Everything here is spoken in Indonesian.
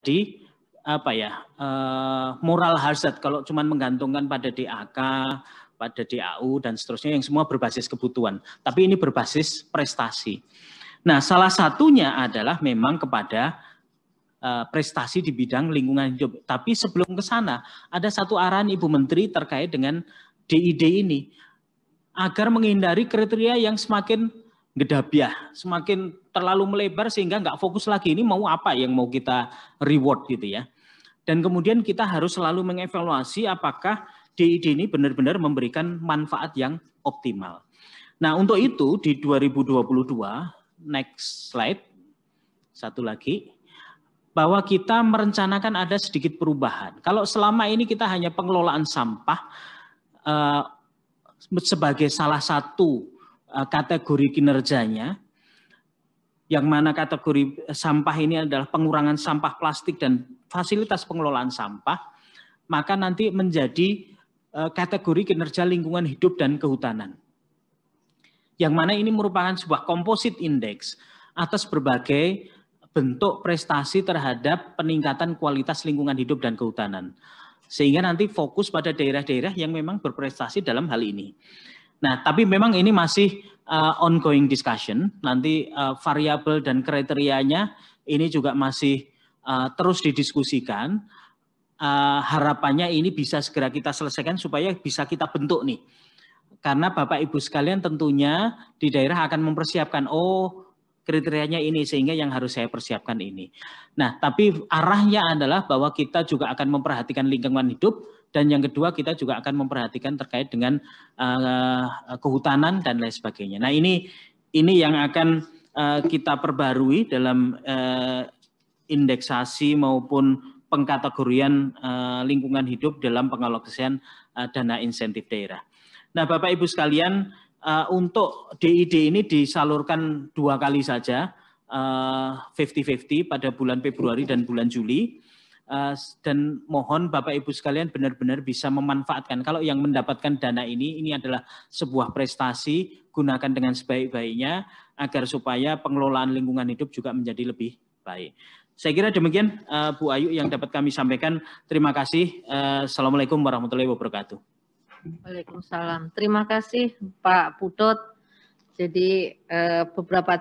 di apa ya uh, moral hazard kalau cuman menggantungkan pada DAK, pada DAU dan seterusnya yang semua berbasis kebutuhan. Tapi ini berbasis prestasi. Nah salah satunya adalah memang kepada uh, prestasi di bidang lingkungan hidup. Tapi sebelum ke sana ada satu arahan Ibu Menteri terkait dengan DID ini agar menghindari kriteria yang semakin gedabiah, semakin terlalu melebar sehingga nggak fokus lagi ini mau apa yang mau kita reward gitu ya. Dan kemudian kita harus selalu mengevaluasi apakah DID ini benar-benar memberikan manfaat yang optimal. Nah untuk itu di 2022, next slide, satu lagi, bahwa kita merencanakan ada sedikit perubahan. Kalau selama ini kita hanya pengelolaan sampah eh, sebagai salah satu Eh, kategori kinerjanya, yang mana kategori sampah ini adalah pengurangan sampah plastik dan fasilitas pengelolaan sampah, maka nanti menjadi eh, kategori kinerja lingkungan hidup dan kehutanan. Yang mana ini merupakan sebuah komposit indeks atas berbagai bentuk prestasi terhadap peningkatan kualitas lingkungan hidup dan kehutanan. Sehingga nanti fokus pada daerah-daerah yang memang berprestasi dalam hal ini. Nah, tapi memang ini masih uh, ongoing discussion. Nanti uh, variabel dan kriterianya ini juga masih uh, terus didiskusikan. Uh, harapannya ini bisa segera kita selesaikan supaya bisa kita bentuk nih. Karena Bapak Ibu sekalian tentunya di daerah akan mempersiapkan oh kriterianya ini sehingga yang harus saya persiapkan ini. Nah, tapi arahnya adalah bahwa kita juga akan memperhatikan lingkungan hidup dan yang kedua kita juga akan memperhatikan terkait dengan uh, kehutanan dan lain sebagainya. Nah, ini ini yang akan uh, kita perbarui dalam uh, indeksasi maupun pengkategorian uh, lingkungan hidup dalam pengalokasian uh, dana insentif daerah. Nah, Bapak Ibu sekalian, uh, untuk DID ini disalurkan dua kali saja, 50-50 uh, eh, pada bulan Februari dan bulan Juli. Uh, dan mohon Bapak Ibu sekalian benar-benar bisa memanfaatkan. Kalau yang mendapatkan dana ini, ini adalah sebuah prestasi, gunakan dengan sebaik-baiknya agar supaya pengelolaan lingkungan hidup juga menjadi lebih baik. Saya kira demikian uh, Bu Ayu yang dapat kami sampaikan. Terima kasih. Uh, Assalamualaikum warahmatullahi wabarakatuh. Waalaikumsalam. Terima kasih Pak Putut. Jadi eh, beberapa